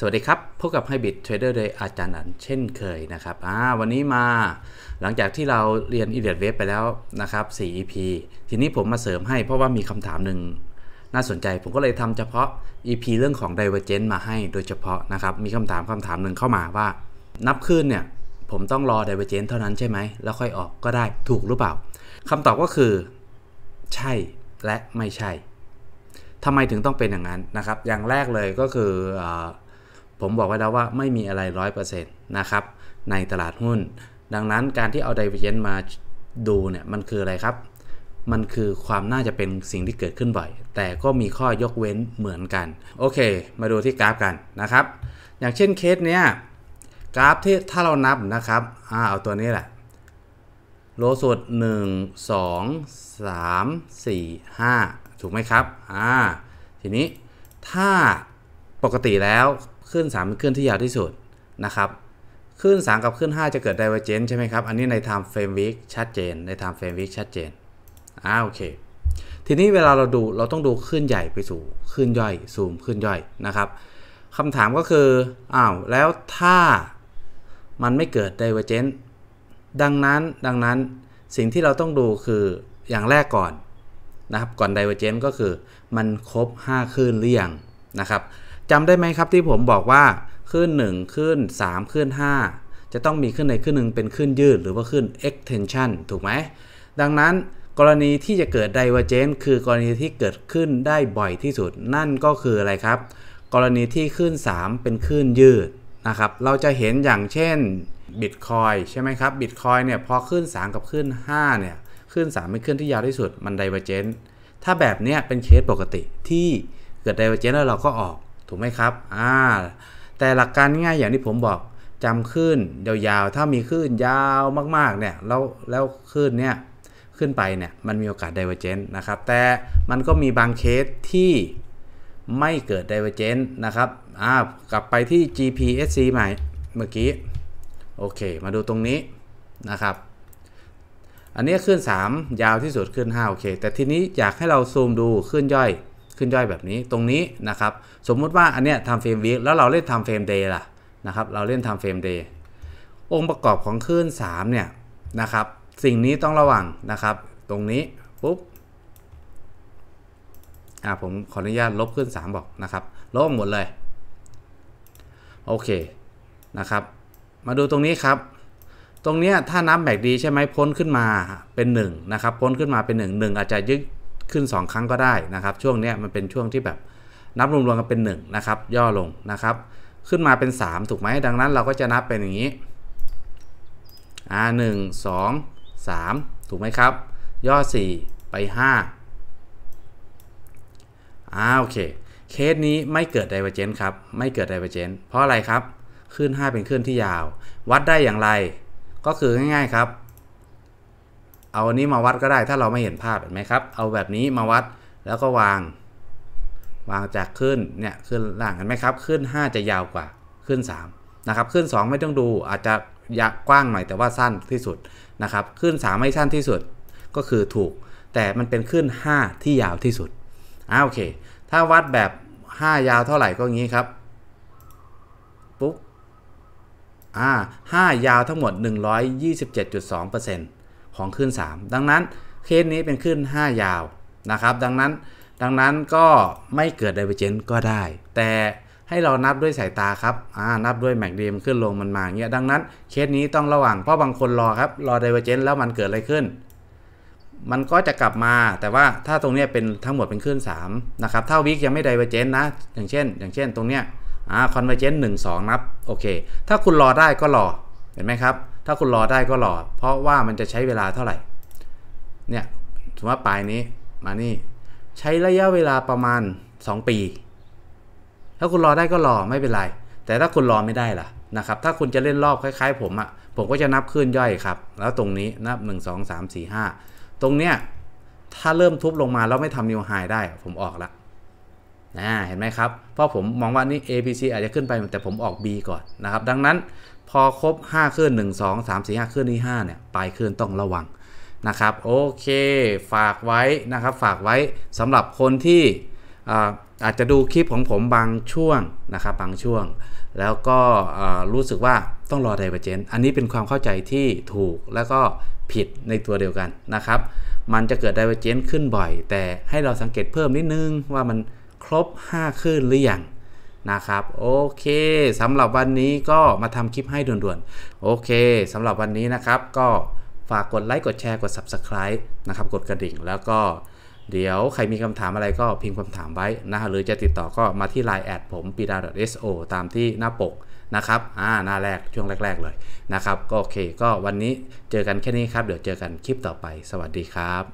สวัสดีครับ พบกับบิดเทรดเดอร์โดยอาจารย์อันเช่นเคยนะครับ วันนี้มาหลังจากที่เราเรียนอีเดียดเวฟไปแล้วนะครับ 4 EP ทีนี้ผมมาเสริมให้เพราะว่ามีคำถามหนึ่งน่าสนใจ ผมก็เลยทำเฉพาะ EP เรื่องของ Divergent มาให้โดยเฉพาะนะครับ มีคำถามคำถามหนึ่งเข้ามาว่า นับขึ้นเนี่ยผมต้องรอ Divergent เท่านั้นใช่ไหม แล้วค่อยออกก็ได้ถูกหรือเปล่าคำตอบก็คือ ใช่และไม่ใช่ทำไมถึงต้องเป็นอย่างนั้นนะครับ อย่างแรกเลยก็คืออผมบอกไว้แล้วว่าไม่มีอะไร 100%นะครับ ในตลาดหุ้น ดังนั้นการที่เอา d i เวเ g น n c มาดูเนี่ย มันคืออะไรครับ มันคือความน่าจะเป็นสิ่งที่เกิดขึ้นบ่อย แต่ก็มีข้อยกเว้นเหมือนกัน โอเค มาดูที่กราฟกันนะครับ อย่างเช่นเคสเนี้ยกราฟที่ถ้าเรานับนะครับอเอาตัวนี้แหละ โลสุด 1 2 3 4 5 ถูกไหมครับอ่าทีนี้ถ้าปกติแล้วขึ้น3เป็นขึ้นที่ยาวที่สุดนะครับ ขึ้น 3 กับขึ้น 5 จะเกิดไดเวอร์เจนใช่ไหมครับ อันนี้ใน time frame week ชัดเจน ในไทม์เฟรมวิกชัดเจนอ่าโอเค ทีนี้เวลาเราดูเราต้องดูขึ้นใหญ่ไปสู่ขึ้นย่อยซูมขึ้นย่อยนะครับคำถามก็คือ อ้าวแล้วถ้ามันไม่เกิดไดเวอร์เจนดังนั้นดังนั้นสิ่งที่เราต้องดูคืออย่างแรกก่อนนะครับ ก่อนไดเวอร์เจนก็คือมันครบ5ขึ้นหรือยังนะครับจำได้ไหมครับที่ผมบอกว่าขึ้น1ขึ้น3ขึ้น5 จะต้องมีขึ้นในขึ้นหนึ่งเป็นขึ้นยืด หรือว่าขึ้น extension ถูกไหมดังนั้นกรณีที่จะเกิด divergence คือกรณีที่เกิดขึ้นได้บ่อยที่สุดนั่นก็คืออะไรครับ กรณีที่ขึ้น 3 เป็นขึ้นยืดนะครับเราจะเห็นอย่างเช่น Bitcoin ใช่ไหมครับ Bitcoin เนี่ยพอขึ้น3 กับขึ้น5เนี่ยขึ้น3เป็นขึ้นที่ยาวที่สุดมัน divergence ถ้าแบบเนี้ยเป็นเคสปกติที่เกิด divergence แล้วเราก็ออกถูกไหมครับอ่าแต่หลักการง่ายอย่างที่ผมบอก จำคลื่นยาวๆ ถ้ามีคลื่นยาวมากๆ เนี่ย แล้ว แล้วคลื่นเนี่ยขึ้นไปเนี่ย มันมีโอกาสไดเวอร์เจนต์นะครับ แต่มันก็มีบางเคสที่ไม่เกิดไดเวอร์เจนต์นะครับอ่ากลับไปที่ GPSC ใหม่เมื่อกี้ โอเค มาดูตรงนี้นะครับ อันนี้ขึ้น 3 ยาวที่สุดขึ้น5โอเค แต่ทีนี้อยากให้เราซูมดูขึ้นย่อยขึ้นย่อยแบบนี้ตรงนี้นะครับสมมุติว่าอันเนี้ยทำเฟรมวีกแล้วเราเล่นทำเฟรมเดย์ล่ะนะครับเราเล่นทำเฟรมเดย์องค์ประกอบของคลื่น3เนี่ยนะครับสิ่งนี้ต้องระวังนะครับ ตรงนี้ปุ๊บอ่าผมขออนุญาตลบคลื่น3บอกนะครับลบหมดเลยโอเคนะครับมาดูตรงนี้ครับ ตรงนี้ถ้านับแบกดี ใช่ไหมพ้นขึ้นมาเป็น1นะครับพ้นขึ้นมาเป็น 1 1 อาจจะยึกขึ้น 2 ครั้งก็ได้นะครับช่วงนี้มันเป็นช่วงที่แบบนับรวมๆกันเป็น1นะครับย่อลงนะครับ ขึ้นมาเป็น 3 ถูกไหมดังนั้นเราก็จะนับเป็นอย่างนี้อ่าหนึ่งสองสามถูกไหมครับ ย่อ4ไป5อ่าโอเคเคสนี้ไม่เกิดไดเวอร์เจนต์ครับ ไม่เกิดไดเวอร์เจนต์เพราะอะไรครับขึ้น5 เป็นขึ้นที่ยาว วัดได้อย่างไรก็คือง่าย ๆครับเอาอันนี้มาวัดก็ได้ถ้าเราไม่เห็นภาพเห็นไหมครับเอาแบบนี้มาวัดแล้วก็วาง วางจากขึ้นเนี่ยขึ้นล่างเห็นไหมครับขึ้น 5 จะยาวกว่าขึ้น3นะครับขึ้น 2 ไม่ต้องดูอาจจะยากกว้างหน่อยแต่ว่าสั้นที่สุดนะครับขึ้น3ไม่สั้นที่สุด ก็คือถูก แต่มันเป็นขึ้น 5 ที่ยาวที่สุดอ่าโอเค ถ้าวัดแบบ 5 ยาวเท่าไหร่ก็งี้ครับปุ๊บอ่า5ยาวทั้งหมด 127.2%เของขึ้น 3 ดังนั้นเคสนี้เป็นขึ้น 5 ยาวนะครับ ดังนั้นดังนั้นก็ไม่เกิดไดเวเจนก็ได้ แต่ให้เรานับด้วยสายตาครับนับด้วยแมกเดียมขึ้นลงมันมาเงี้ยดังนั้นเคสนี้ต้องระวังเพราะบางคนรอครับรอไดเวเจนแล้วมันเกิดอะไรขึ้น มันก็จะกลับมาแต่ว่าถ้าตรงนี้เป็นทั้งหมดเป็นขึ้น3นะครับเท่าวิกยังไม่ไดเวเจนนะ อย่างเช่น อย่างเช่น ตรงเนี้ยอ่าคอนเวเจนหนึ่งสองนับโอเค ถ้าคุณรอได้ก็รอเห็นไหมครับถ้าคุณรอได้ก็รอ เพราะว่ามันจะใช้เวลาเท่าไหร่ เนี่ยถือว่าปลายนี้มานี่ ใช้ระยะเวลาประมาณ 2 ปี ถ้าคุณรอได้ก็รอไม่เป็นไร แต่ถ้าคุณรอไม่ได้ล่ะนะครับ ถ้าคุณจะเล่นรอบคล้ายๆผมอะ่ะ ผมก็จะนับขึ้นย่อยครับ แล้วตรงนี้ นับ 1 2 3 4 5 ตรงเนี้ย ถ้าเริ่มทุบลงมาแล้วไม่ทำนิวไฮได้ ผมออกละนะเห็นไหมครับ เพราะผมมองว่านี่ A B C อาจจะขึ้นไปแต่ผมออก B ก่อนนะครับ ดังนั้นพอครบ5ขึ้น1 2 3 4 5ขึ้นที่5เนี่ยปลายขึ้นต้องระวัง นะครับโอเค ฝากไว้นะครับฝากไว้สำหรับคนที่อาจจะดูคลิปของผมบางช่วง นะครับบางช่วงแล้วก็รู้สึกว่าต้องรอไดเวอร์เจนอันนี้เป็นความเข้าใจที่ถูกแล้วก็ผิดในตัวเดียวกันนะครับมันจะเกิดไดเวอร์เจนขึ้นบ่อย แต่ให้เราสังเกตเพิ่มนิดนึงว่ามันครบ 5คลื่นหรือยังนะครับ โอเคสำหรับวันนี้ก็มาทำคลิปให้ด่วนๆ โอเคสำหรับวันนี้นะครับ ก็ ฝากกดไลค์กดแชร์กด Subscribe นะครับ กดกระดิ่งแล้วก็เดี๋ยวใครมีคำถามอะไรก็พิมพ์คำถามไว้นะหรือจะติดต่อก็มาที่ Line แอดผมปีดา .so ตามที่หน้าปกนะครับอ่าหน้าแรกช่วงแรกๆเลยนะครับก็โอเค ก็วันนี้เจอกันแค่นี้ครับเดี๋ยวเจอกันคลิปต่อไป สวัสดีครับ